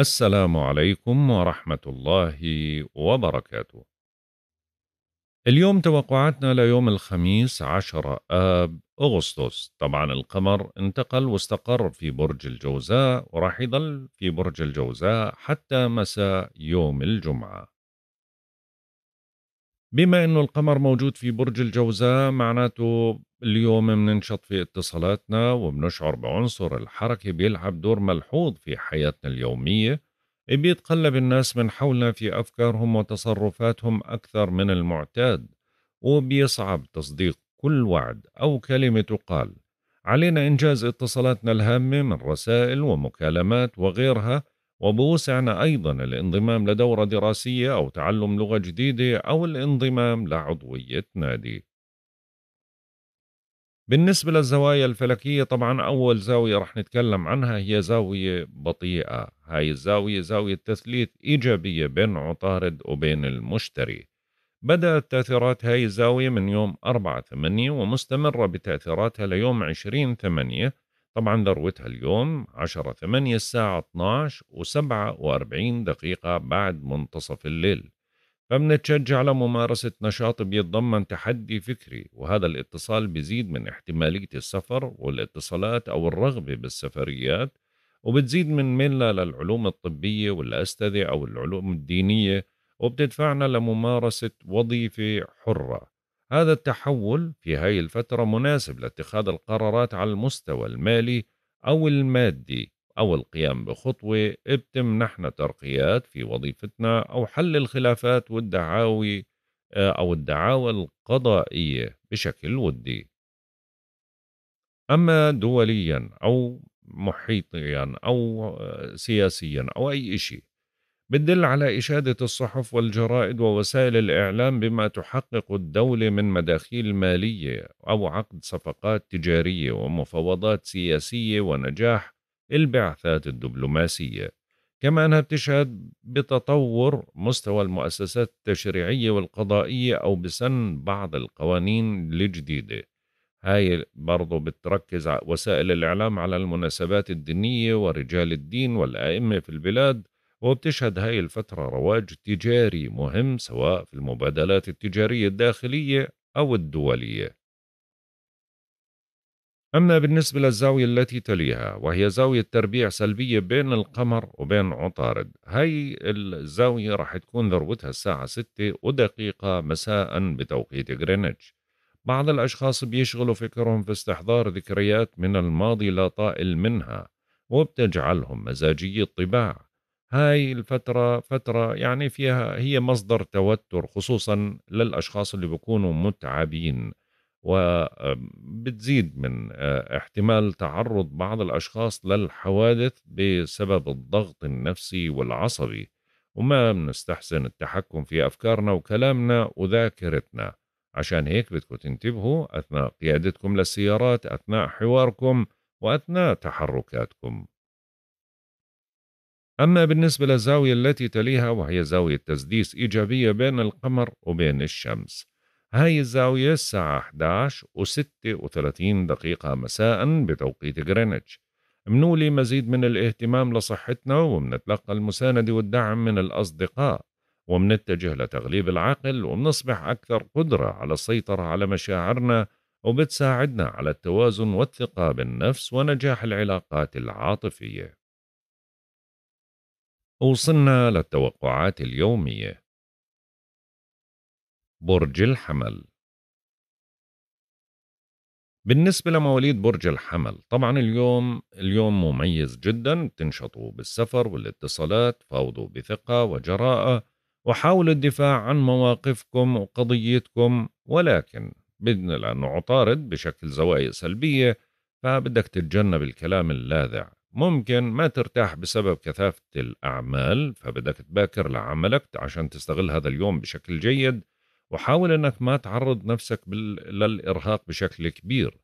السلام عليكم ورحمة الله وبركاته. اليوم توقعاتنا ليوم الخميس 10 آب أغسطس، طبعا القمر انتقل واستقر في برج الجوزاء وراح يضل في برج الجوزاء حتى مساء يوم الجمعة. بما انه القمر موجود في برج الجوزاء معناته اليوم بننشط في اتصالاتنا وبنشعر بعنصر الحركة بيلعب دور ملحوظ في حياتنا اليومية بيتقلب الناس من حولنا في أفكارهم وتصرفاتهم أكثر من المعتاد وبيصعب تصديق كل وعد أو كلمة تقال علينا إنجاز اتصالاتنا الهامة من رسائل ومكالمات وغيرها وبوسعنا أيضا الانضمام لدورة دراسية أو تعلم لغة جديدة أو الانضمام لعضوية نادي. بالنسبة للزوايا الفلكية طبعا أول زاوية رح نتكلم عنها هي زاوية بطيئة هاي الزاوية زاوية تثليث إيجابية بين عطارد وبين المشتري بدأت تأثيرات هاي الزاوية من يوم 4 8 ومستمرة بتأثيراتها ليوم 20 8 طبعا ذروتها اليوم 10 8 الساعة 12 و47 دقيقة بعد منتصف الليل فمنتشجع لممارسة نشاط بيتضمن تحدي فكري وهذا الاتصال بيزيد من احتمالية السفر والاتصالات أو الرغبة بالسفريات وبتزيد من ميلنا للعلوم الطبية والأستاذة أو العلوم الدينية وبتدفعنا لممارسة وظيفة حرة هذا التحول في هاي الفترة مناسب لاتخاذ القرارات على المستوى المالي أو المادي أو القيام بخطوة بتمنحنا ترقيات في وظيفتنا أو حل الخلافات والدعاوي آه، أو الدعاوى القضائية بشكل ودي. أما دوليا أو محيطيا أو آه، سياسيا أو أي شيء بتدل على إشادة الصحف والجرائد ووسائل الإعلام بما تحقق الدولة من مداخيل مالية أو عقد صفقات تجارية ومفاوضات سياسية ونجاح البعثات الدبلوماسية كما أنها بتشهد بتطور مستوى المؤسسات التشريعية والقضائية أو بسن بعض القوانين الجديدة هاي برضو بتركز وسائل الإعلام على المناسبات الدينية ورجال الدين والأئمة في البلاد وبتشهد هاي الفترة رواج تجاري مهم سواء في المبادلات التجارية الداخلية أو الدولية أما بالنسبة للزاوية التي تليها وهي زاوية تربيع سلبية بين القمر وبين عطارد هاي الزاوية راح تكون ذروتها الساعة 6 ودقيقة مساء بتوقيت غرينتش بعض الأشخاص بيشغلوا فكرهم في استحضار ذكريات من الماضي لا طائل منها وبتجعلهم مزاجي الطباع هاي الفترة فترة يعني فيها هي مصدر توتر خصوصا للأشخاص اللي بيكونوا متعبين وبتزيد من آه، احتمال تعرض بعض الأشخاص للحوادث بسبب الضغط النفسي والعصبي وما بنستحسن التحكم في أفكارنا وكلامنا وذاكرتنا عشان هيك بدكم تنتبهوا أثناء قيادتكم للسيارات أثناء حواركم وأثناء تحركاتكم أما بالنسبة للزاوية التي تليها وهي زاوية تسديس إيجابية بين القمر وبين الشمس هاي الزاوية الساعة 11 و 36 دقيقة مساء بتوقيت غرينتش منولي مزيد من الاهتمام لصحتنا ومنتلقى المساندة والدعم من الأصدقاء ومنتجه لتغليب العقل ومنصبح أكثر قدرة على السيطرة على مشاعرنا وبتساعدنا على التوازن والثقة بالنفس ونجاح العلاقات العاطفية وصلنا للتوقعات اليومية برج الحمل بالنسبة لمواليد برج الحمل طبعا اليوم اليوم مميز جدا بتنشطوا بالسفر والاتصالات فاوضوا بثقة وجراءة وحاولوا الدفاع عن مواقفكم وقضيتكم ولكن بدنا لأنه عطارد بشكل زوايا سلبية فبدك تتجنب الكلام اللاذع ممكن ما ترتاح بسبب كثافة الأعمال فبدك تباكر لعملك عشان تستغل هذا اليوم بشكل جيد وحاول أنك ما تعرض نفسك للإرهاق بشكل كبير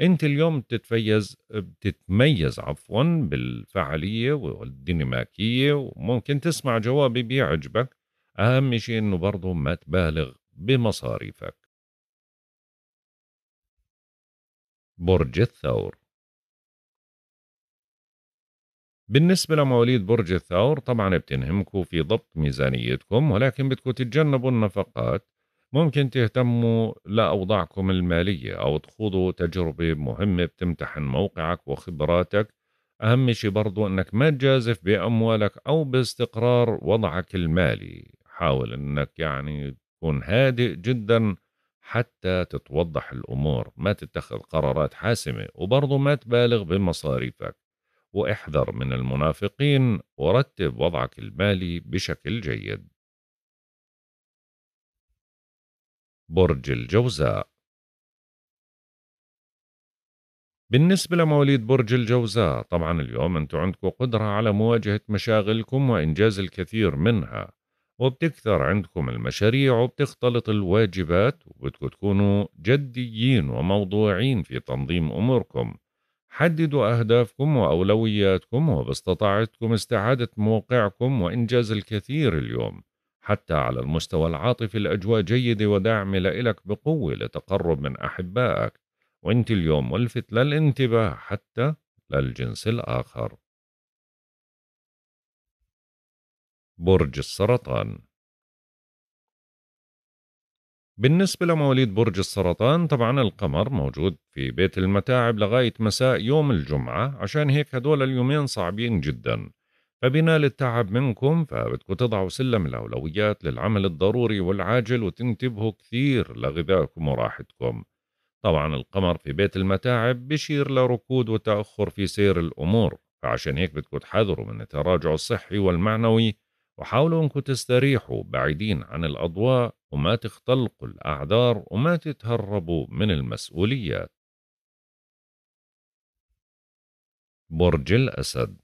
أنت اليوم تتفيز بتتميز عفوا بالفعالية والديناميكية وممكن تسمع جوابي بيعجبك أهم شيء أنه برضه ما تبالغ بمصاريفك برج الثور بالنسبة لمواليد برج الثور طبعا بتنهمكم في ضبط ميزانيتكم ولكن بدكم تتجنبوا النفقات ممكن تهتموا لأوضاعكم المالية أو تخوضوا تجربة مهمة بتمتحن موقعك وخبراتك أهم شيء برضو أنك ما تجازف بأموالك أو باستقرار وضعك المالي حاول أنك يعني تكون هادئ جدا حتى تتوضح الأمور ما تتخذ قرارات حاسمة وبرضو ما تبالغ بمصاريفك واحذر من المنافقين ورتب وضعك المالي بشكل جيد برج الجوزاء بالنسبة لمواليد برج الجوزاء طبعا اليوم أنتم عندكم قدرة على مواجهة مشاغلكم وإنجاز الكثير منها وبتكثر عندكم المشاريع وبتختلط الواجبات وبدكم تكونوا جديين وموضوعين في تنظيم أموركم حددوا أهدافكم وأولوياتكم وباستطاعتكم استعادة موقعكم وإنجاز الكثير اليوم حتى على المستوى العاطفي الأجواء جيدة وداعمة لإلك بقوة لتقرب من أحبائك وانت اليوم ملفت للانتباه حتى للجنس الآخر برج السرطان بالنسبة لمواليد برج السرطان طبعا القمر موجود في بيت المتاعب لغاية مساء يوم الجمعة عشان هيك هدول اليومين صعبين جدا فبنال التعب منكم فبدكم تضعوا سلم الأولويات للعمل الضروري والعاجل وتنتبهوا كثير لغذائكم وراحتكم طبعا القمر في بيت المتاعب بشير لركود وتأخر في سير الأمور فعشان هيك بدكم تحذروا من التراجع الصحي والمعنوي وحاولوا أنكم تستريحوا بعيدين عن الأضواء وما تختلقوا الأعذار وما تتهربوا من المسؤوليات برج الأسد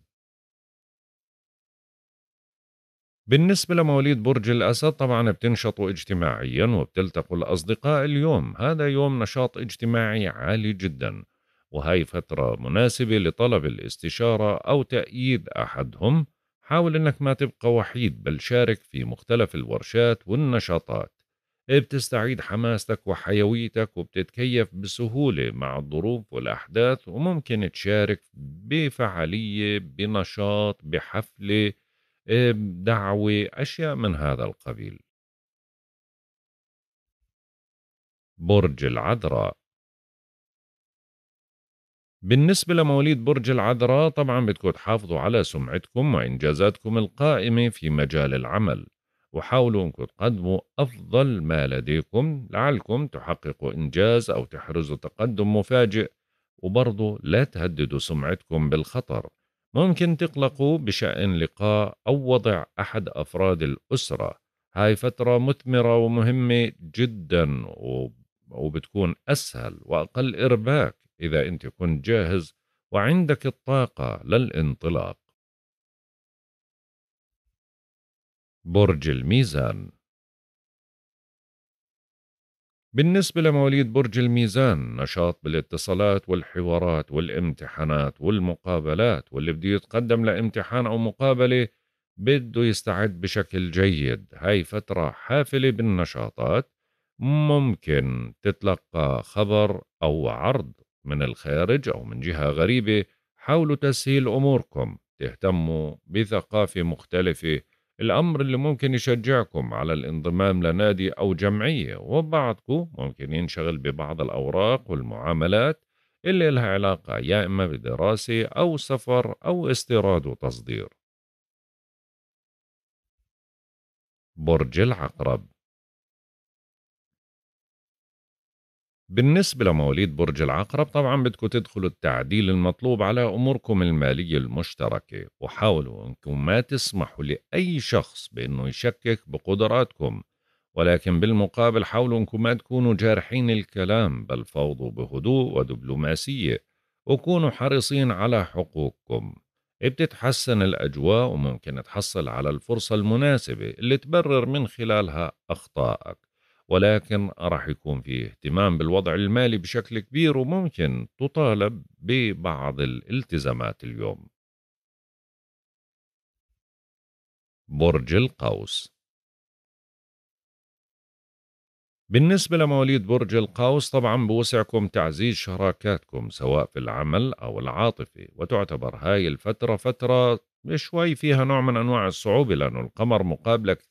بالنسبة لمواليد برج الأسد طبعا بتنشطوا اجتماعيا وبتلتقوا الأصدقاء اليوم هذا يوم نشاط اجتماعي عالي جدا وهي فترة مناسبة لطلب الاستشارة أو تأييد أحدهم حاول إنك ما تبقى وحيد بل شارك في مختلف الورشات والنشاطات بتستعيد حماستك وحيويتك وبتتكيف بسهولة مع الظروف والأحداث وممكن تشارك بفعالية بنشاط بحفلة بدعوة أشياء من هذا القبيل برج العذراء بالنسبة لمواليد برج العذراء طبعا بدكم تحافظوا على سمعتكم وإنجازاتكم القائمة في مجال العمل وحاولوا أنكم تقدموا أفضل ما لديكم لعلكم تحققوا إنجاز أو تحرزوا تقدم مفاجئ وبرضه لا تهددوا سمعتكم بالخطر ممكن تقلقوا بشأن لقاء أو وضع أحد أفراد الأسرة هاي فترة مثمرة ومهمة جدا وبتكون أسهل وأقل إرباك إذا أنت كنت جاهز وعندك الطاقة للانطلاق. برج الميزان بالنسبة لمواليد برج الميزان نشاط بالاتصالات والحوارات والامتحانات والمقابلات واللي بده يتقدم لامتحان أو مقابلة بده يستعد بشكل جيد هاي فترة حافلة بالنشاطات ممكن تتلقى خبر أو عرض من الخارج أو من جهة غريبة حاولوا تسهيل أموركم تهتموا بثقافة مختلفة الأمر اللي ممكن يشجعكم على الانضمام لنادي أو جمعية وبعضكم ممكن ينشغل ببعض الأوراق والمعاملات اللي لها علاقة يا إما بدراسة أو سفر أو استيراد وتصدير برج العقرب بالنسبة لمواليد برج العقرب طبعا بدكم تدخلوا التعديل المطلوب على أموركم المالية المشتركة وحاولوا أنكم ما تسمحوا لأي شخص بأنه يشكك بقدراتكم ولكن بالمقابل حاولوا أنكم ما تكونوا جارحين الكلام بل فوضوا بهدوء ودبلوماسية وكونوا حريصين على حقوقكم بتتحسن الأجواء وممكن تحصل على الفرصة المناسبة اللي تبرر من خلالها أخطائك ولكن راح يكون في اهتمام بالوضع المالي بشكل كبير وممكن تطالب ببعض الالتزامات اليوم برج القوس بالنسبة لمواليد برج القوس طبعا بوسعكم تعزيز شراكاتكم سواء في العمل أو العاطفي وتعتبر هاي الفترة فترة شوي فيها نوع من أنواع الصعوبة لأنه القمر مقابلك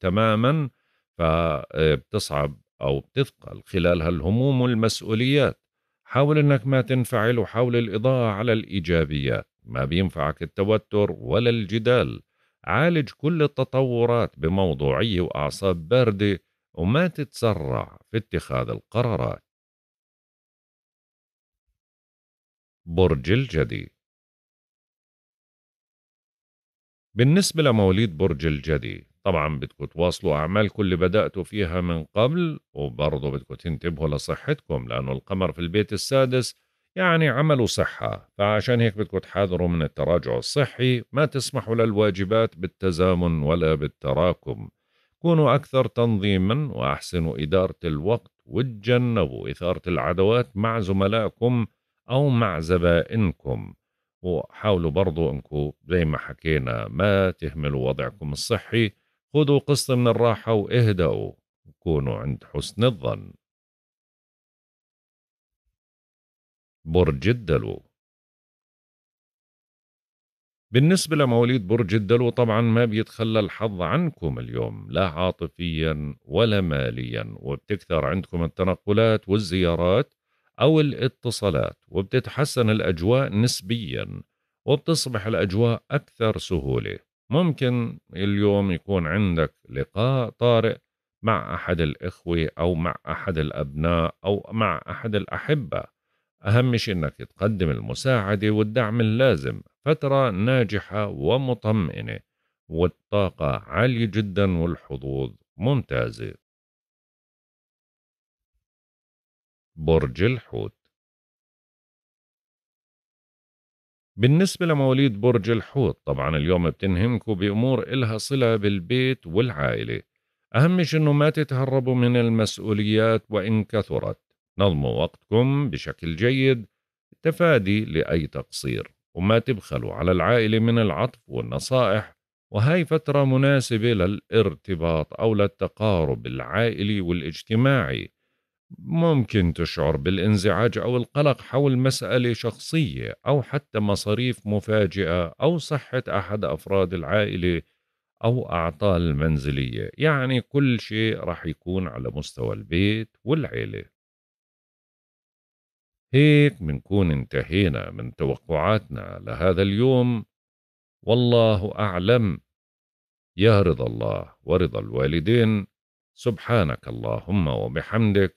تماما فبتصعب أو بتثقل خلال هالهموم والمسؤوليات حاول أنك ما تنفعل وحاول الإضاءة على الإيجابيات ما بينفعك التوتر ولا الجدال عالج كل التطورات بموضوعية وأعصاب باردة وما تتسرع في اتخاذ القرارات برج الجدي بالنسبة لمواليد برج الجدي طبعا بدكم تواصلوا أعمالكم اللي بدأتوا فيها من قبل وبرضه بدكم تنتبهوا لصحتكم لأنه القمر في البيت السادس يعني عمل صحة فعشان هيك بدكم تحاذروا من التراجع الصحي ما تسمحوا للواجبات بالتزامن ولا بالتراكم كونوا أكثر تنظيما وأحسنوا إدارة الوقت وتجنبوا إثارة العدوات مع زملائكم أو مع زبائنكم وحاولوا برضو أنكم زي ما حكينا ما تهملوا وضعكم الصحي خذوا قسط من الراحة واهدأوا وكونوا عند حسن الظن برج الدلو بالنسبة لمواليد برج الدلو طبعا ما بيتخلى الحظ عنكم اليوم لا عاطفيا ولا ماليا وبتكثر عندكم التنقلات والزيارات أو الاتصالات وبتتحسن الأجواء نسبيا وبتصبح الأجواء أكثر سهولة ممكن اليوم يكون عندك لقاء طارئ مع أحد الإخوة أو مع أحد الأبناء أو مع أحد الأحبة أهم شيء أنك تقدم المساعدة والدعم اللازم فترة ناجحة ومطمئنة والطاقة عالية جدا والحظوظ ممتازة برج الحوت بالنسبة لمواليد برج الحوت طبعا اليوم بتنهمكوا بأمور إلها صلة بالبيت والعائلة أهم شيء أنه ما تتهربوا من المسؤوليات وإن كثرت نظموا وقتكم بشكل جيد تفادي لأي تقصير وما تبخلوا على العائلة من العطف والنصائح وهي فترة مناسبة للارتباط أو للتقارب العائلي والاجتماعي ممكن تشعر بالانزعاج أو القلق حول مسألة شخصية أو حتى مصاريف مفاجئة أو صحة أحد أفراد العائلة أو أعطال منزلية يعني كل شيء رح يكون على مستوى البيت والعيلة هيك منكون انتهينا من توقعاتنا لهذا اليوم والله أعلم يا رضا الله ورضا الوالدين سبحانك اللهم وبحمدك